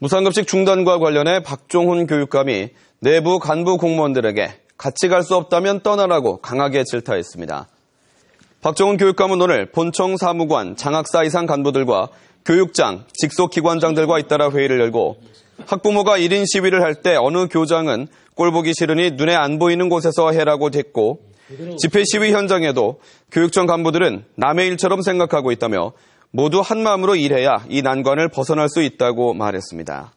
무상급식 중단과 관련해 박종훈 교육감이 내부 간부 공무원들에게 같이 갈 수 없다면 떠나라고 강하게 질타했습니다. 박종훈 교육감은 오늘 본청 사무관, 장학사 이상 간부들과 교육장, 직속 기관장들과 잇따라 회의를 열고 학부모가 1인 시위를 할 때 어느 교장은 꼴보기 싫으니 눈에 안 보이는 곳에서 해라고 됐고 집회 시위 현장에도 교육청 간부들은 남의 일처럼 생각하고 있다며 모두 한 마음으로 일해야 이 난관을 벗어날 수 있다고 말했습니다.